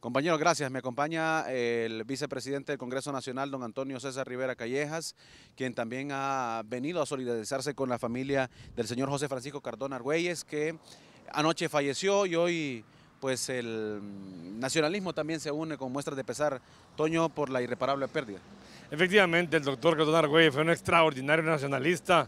Compañero, gracias. Me acompaña el vicepresidente del Congreso Nacional, don Antonio César Rivera Callejas, quien también ha venido a solidarizarse con la familia del señor José Francisco Cardona Argüelles, que anoche falleció y hoy pues el nacionalismo también se une con muestras de pesar, Toño, por la irreparable pérdida. Efectivamente, el doctor Cardona Argüelles fue un extraordinario nacionalista,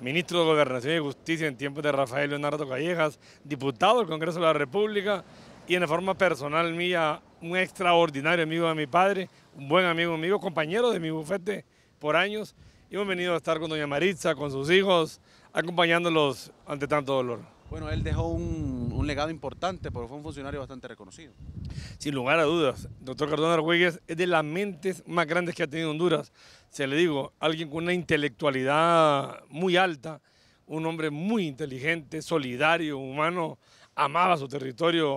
ministro de Gobernación y Justicia en tiempos de Rafael Leonardo Callejas, diputado del Congreso de la República, y en la forma personal mía, un extraordinario amigo de mi padre, un buen amigo mío, compañero de mi bufete por años. Y hemos venido a estar con doña Maritza, con sus hijos, acompañándolos ante tanto dolor. Bueno, él dejó un, legado importante, porque fue un funcionario bastante reconocido. Sin lugar a dudas, doctor Cardona Arguelles es de las mentes más grandes que ha tenido Honduras. Se le digo, alguien con una intelectualidad muy alta, un hombre muy inteligente, solidario, humano, amaba su territorio,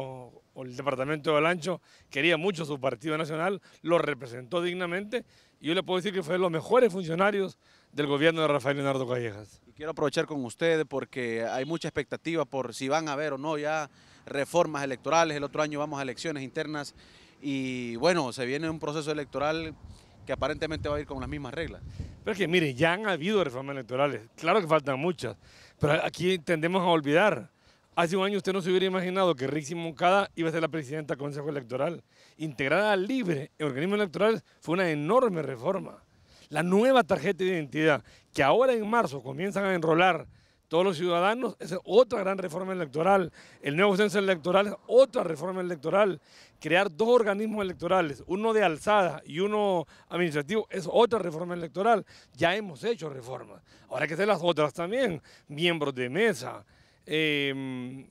o el departamento de Olancho, quería mucho su partido nacional, lo representó dignamente y yo le puedo decir que fue de los mejores funcionarios del gobierno de Rafael Leonardo Callejas. Y quiero aprovechar con ustedes porque hay mucha expectativa por si van a haber o no ya reformas electorales, el otro año vamos a elecciones internas y bueno, se viene un proceso electoral que aparentemente va a ir con las mismas reglas. Pero es que mire, ya han habido reformas electorales, claro que faltan muchas, pero aquí tendemos a olvidar Hace un año usted no se hubiera imaginado que Rixi Moncada iba a ser la presidenta del Consejo Electoral. Integrada libre Organismo organismo electoral fue una enorme reforma. La nueva tarjeta de identidad que ahora en marzo comienzan a enrolar todos los ciudadanos, es otra gran reforma electoral. El nuevo censo electoral es otra reforma electoral. Crear dos organismos electorales, uno de alzada y uno administrativo, es otra reforma electoral. Ya hemos hecho reformas. Ahora hay que hacer las otras también. Miembros de mesa, Em,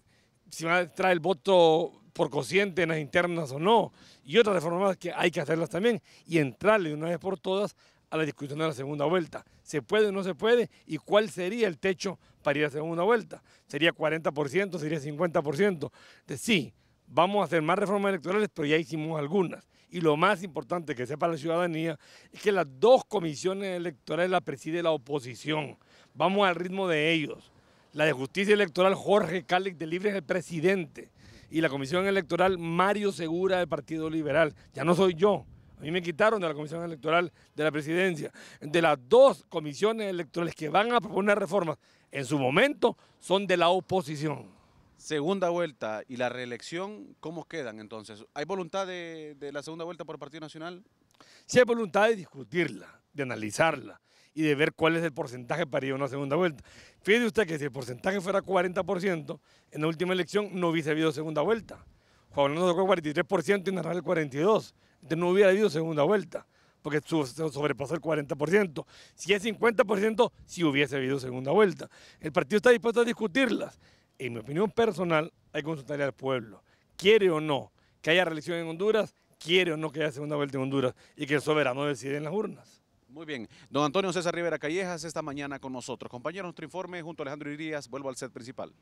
si va a traer el voto por cociente en las internas o no, y otras reformas que hay que hacerlas también, y entrarle de una vez por todas a la discusión de la segunda vuelta. ¿Se puede o no se puede? ¿Y cuál sería el techo para ir a segunda vuelta? ¿Sería 40%? ¿Sería 50%? De sí, vamos a hacer más reformas electorales, pero ya hicimos algunas. Y lo más importante que sepa la ciudadanía es que las dos comisiones electorales las preside la oposición. Vamos al ritmo de ellos la de Justicia Electoral Jorge Cáliz de Libre es el presidente y la Comisión Electoral Mario Segura del Partido Liberal. Ya no soy yo. A mí me quitaron de la Comisión Electoral de la Presidencia. De las dos comisiones electorales que van a proponer reformas en su momento son de la oposición. Segunda vuelta y la reelección, ¿cómo quedan entonces? ¿Hay voluntad de, de la segunda vuelta por el Partido Nacional? Sí hay voluntad de discutirla, de analizarla y de ver cuál es el porcentaje para ir a una segunda vuelta. Fíjese usted que si el porcentaje fuera 40%, en la última elección no hubiese habido segunda vuelta. Juan tocó el 43% y Narral el 42%. Entonces no hubiera habido segunda vuelta, porque sobrepasó el 40%. Si es 50%, si hubiese habido segunda vuelta. El partido está dispuesto a discutirlas. En mi opinión personal, hay que consultar al pueblo. ¿Quiere o no que haya reelección en Honduras? ¿Quiere o no que haya segunda vuelta en Honduras? Y que el soberano decide en las urnas. Muy bien. Don Antonio César Rivera Callejas esta mañana con nosotros. Compañero, nuestro informe junto a Alejandro Irías. Vuelvo al set principal.